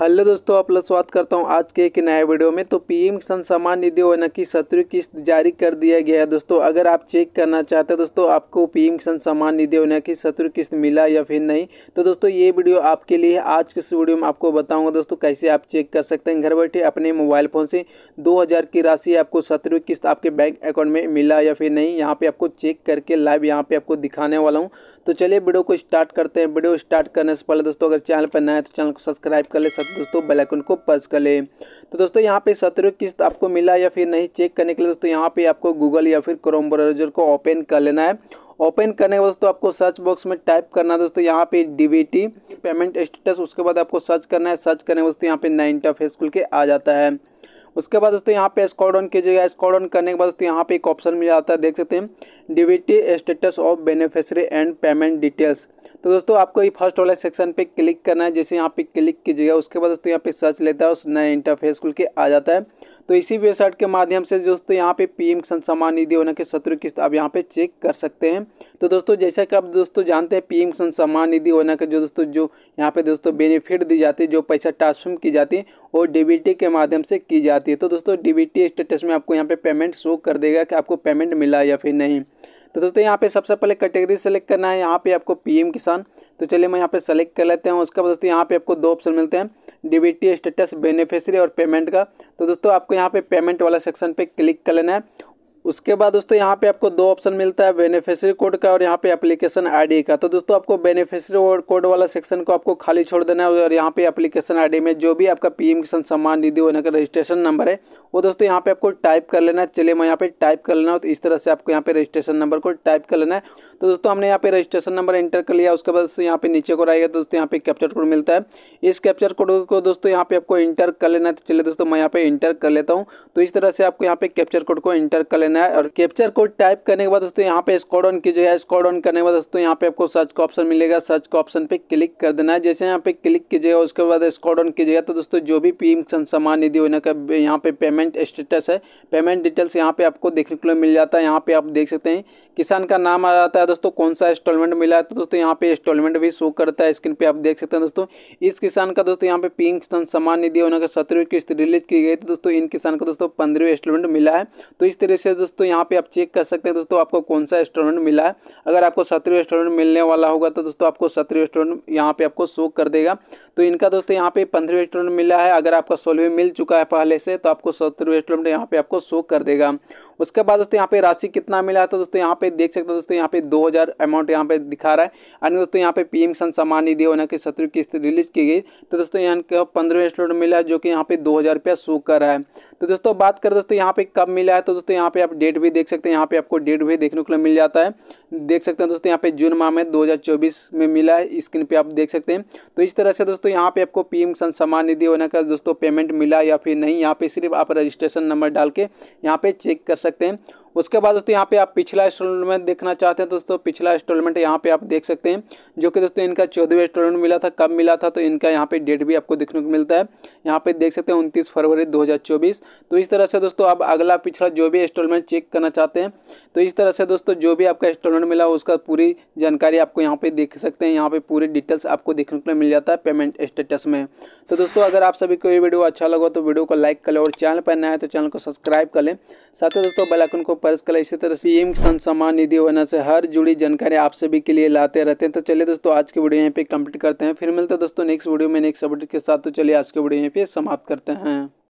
hello दोस्तों आप लोग स्वागत करता हूं आज के एक नए वीडियो में तो पीएम किसान सम्मान निधि योजना की सत्रहवीं किस्त जारी कर दिया गया है दोस्तों अगर आप चेक करना चाहते हैं दोस्तों आपको पीएम किसान सम्मान निधि योजना की सत्रहवीं किस्त मिला या फिर नहीं तो दोस्तों ये वीडियो आपके लिए आज के इस वीडियो में आपको बताऊँगा दोस्तों कैसे आप चेक कर सकते हैं घर बैठे अपने मोबाइल फ़ोन से दो की राशि आपको सत्रहवीं किस्त आपके बैंक अकाउंट में मिला या फिर नहीं यहाँ पर आपको चेक करके लाइव यहाँ पर आपको दिखाने वाला हूँ तो चलिए वीडियो को स्टार्ट करते हैं वीडियो स्टार्ट करने से पहले दोस्तों अगर चैनल पर नए तो चैनल को सब्सक्राइब कर ले तक तो दोस्तों बेलाइकन को प्रेस कर लें तो दोस्तों यहाँ पे सत्रह किस्त आपको मिला या फिर नहीं चेक करने के लिए दोस्तों यहाँ पे आपको गूगल या फिर क्रोम ब्राउजर को ओपन कर लेना है ओपन करने के बाद दोस्तों आपको सर्च बॉक्स में टाइप करना है दोस्तों यहाँ पे डी पेमेंट स्टेटस उसके बाद आपको सर्च करना है सर्च करने के बाद यहाँ पे नाइन टफ स्कूल के आ जाता है उसके बाद दोस्तों यहाँ पे स्कॉड ऑन कीजिएगा स्कॉड ऑन करने के बाद दोस्तों यहाँ पे एक ऑप्शन मिल जाता है देख सकते हैं डिविटी status of beneficiary and payment details तो दोस्तों आपको ये फर्स्ट वाले सेक्शन पे क्लिक करना है जैसे यहाँ पे क्लिक कीजिएगा उसके बाद दोस्तों यहाँ पे सर्च लेता है उस नए इंटरफेस खुल के आ जाता है तो इसी वेबसाइट के माध्यम से दोस्तों यहाँ पे पीएम किसान सम्मान निधि योजना के शत्रु किस्त आप यहाँ पे चेक कर सकते हैं तो दोस्तों जैसा कि आप दोस्तों जानते हैं पीएम किसान सम्मान निधि योजना के जो दोस्तों जो यहाँ पे दोस्तों बेनिफिट दी जाती है जो पैसा ट्रांसफर की जाती है वो डीबीटी के माध्यम से की जाती है तो दोस्तों डीबीटी स्टेटस में आपको यहाँ पे पेमेंट शो कर देगा कि आपको पेमेंट मिला या फिर नहीं तो दोस्तों यहाँ पे सबसे पहले कैटेगरी सेलेक्ट करना है यहाँ पे आपको पीएम किसान तो चलिए मैं यहाँ पे सेलेक्ट कर लेते हैं उसके बाद दोस्तों यहाँ पे आपको दो ऑप्शन मिलते हैं डीबीटी स्टेटस बेनिफिशरी और पेमेंट का तो दोस्तों आपको यहाँ पे पेमेंट वाला सेक्शन पे क्लिक कर लेना है उसके बाद दोस्तों यहाँ पे आपको दो ऑप्शन मिलता है बेनिफिशियरी कोड का और यहाँ पे एप्लीकेशन आईडी का तो दोस्तों आपको बेनिफिशियरी कोड वाला सेक्शन को आपको खाली छोड़ देना है और यहाँ पे एप्लीकेशन आईडी में जो भी आपका पीएम किसान सम्मान निधि योजना का रजिस्ट्रेशन नंबर है वो दोस्तों यहाँ पे आपको टाइप कर लेना है चलिए मैं यहाँ पे टाइप कर लेना तो इस तरह से आपको यहाँ पे रजिस्ट्रेशन नंबर को टाइप कर लेना है तो दोस्तों हमने यहाँ पे रजिस्ट्रेशन नंबर एंटर कर लिया उसके बाद यहाँ पे नीचे को आएगा दोस्तों यहाँ पे कैप्चर कोड मिलता है इस कैप्चर कोड को दोस्तों यहाँ पे आपको इंटर कर लेना है तो चलिए दोस्तों मैं यहाँ पे इंटर कर लेता हूँ तो इस तरह से आपको यहाँ पे कैप्चर कोड को इंटर कर लेना करना है और कैप्चर कोड टाइप करने के बाद दोस्तों यहाँ पे स्कॉड ऑन कीजिएगा स्कॉड ऑन करने के बाद दोस्तों यहाँ पे आपको सर्च का ऑप्शन मिलेगा सर्च का ऑप्शन पे क्लिक कर देना है जैसे यहाँ पे क्लिक कीजिएगा उसके बाद स्कॉड ऑन कीजिएगा तो दोस्तों जो भी पी एम सम्मान निधि होने का यहाँ पे पेमेंट स्टेटस है पेमेंट डिटेल्स यहाँ पे आपको देखने को मिल जाता है यहाँ पे आप देख सकते हैं किसान का नाम आ जाता है दोस्तों कौन सा इंस्टॉलमेंट मिला है तो दोस्तों यहाँ पे इंस्टॉलमेंट भी शो करता है स्क्रीन पे आप देख सकते हैं दोस्तों इस किसान का दोस्तों यहाँ पे पीएम किसान सम्मान निधि होने का सत्रहवीं किस्त रिलीज की गई तो दोस्तों इन किसान का दोस्तों पंद्रहवीं इंस्टॉलमेंट मिला है तो इस तरह से दोस्तों यहाँ पे आप चेक कर सकते हैं दोस्तों आपको कौन सा इंस्टॉलमेंट मिला है अगर आपको सत्रहवीं इंस्टॉलमेंट मिलने वाला होगा तो दोस्तों आपको सत्रहवीं इंस्टॉलमेंट यहाँ पे आपको शो कर देगा तो इनका दोस्तों यहाँ पे पंद्रहवीं इंस्टॉलमेंट मिला है अगर आपका सोलहवीं मिल चुका है पहले से तो आपको सत्रहवीं इंस्टॉलमेंट यहाँ पे आपको शो कर देगा उसके बाद दोस्तों यहाँ पे राशि कितना मिला है तो दोस्तों यहाँ पे पे देख सकते हो दोस्तों यहाँ पे 2000 अमाउंट यहाँ पे दिखा रहा है यानी दोस्तों यहाँ पे पीएम किसान सम्मान निधि योजना की सत्रह किस्त रिलीज की गई तो दोस्तों यहाँ का पंद्रह स्टूडेंट मिला है जो कि यहाँ पे दो हज़ार रुपया शो कर रहा है तो दोस्तों बात करें दोस्तों यहाँ पे कब मिला है तो दोस्तों यहाँ पे आप डेट भी देख सकते हैं यहाँ पे आपको डेट भी देखने को मिल जाता है देख सकते हैं दोस्तों यहाँ पे जून माह में 2024 में मिला है स्क्रीन पे आप देख सकते हैं तो इस तरह से दोस्तों यहाँ पे आपको पीएम सन सम्मान निधि योजना का दोस्तों पेमेंट मिला या फिर नहीं यहाँ पे सिर्फ आप रजिस्ट्रेशन नंबर डाल के यहाँ पे चेक कर सकते हैं उसके बाद दोस्तों यहाँ पे आप पिछला इंस्टॉलमेंट देखना चाहते हैं दोस्तों पिछला इंस्टॉलमेंट यहाँ पे आप देख सकते हैं जो कि दोस्तों इनका चौदहवें इंस्टॉलमेंट मिला था कब मिला था तो इनका यहाँ पे डेट भी आपको देखने को मिलता है यहाँ पे देख सकते हैं उनतीस फरवरी दो तो इस तरह से दोस्तों आप अगला पिछला जो भी इंस्टॉलमेंट चेक करना चाहते हैं तो इस तरह से दोस्तों जो भी आपका इंस्टॉलमेंट मिला उसका पूरी जानकारी आपको यहाँ पे देख सकते हैं यहाँ पे पूरी डिटेल्स आपको देखने को मिल जाता है पेमेंट स्टेटस में तो दोस्तों अगर आप सभी को ये वीडियो अच्छा लगा तो वीडियो को लाइक कर लें और चैनल पर नया है तो चैनल को सब्सक्राइब कर लें साथ ही दोस्तों बेलाइकन को पर्स कला इसी तरह से एम किसान सम्मान निधि योजना से हर जुड़ी जानकारी आप सभी के लिए लाते रहते हैं तो चलिए दोस्तों आज के वीडियो यहाँ पे कंप्लीट करते हैं फिर मिलते हैं दोस्तों नेक्स्ट वीडियो में नेक्स्ट अपडेट के साथ तो चलिए आज के वीडियो यहाँ पे समाप्त करते हैं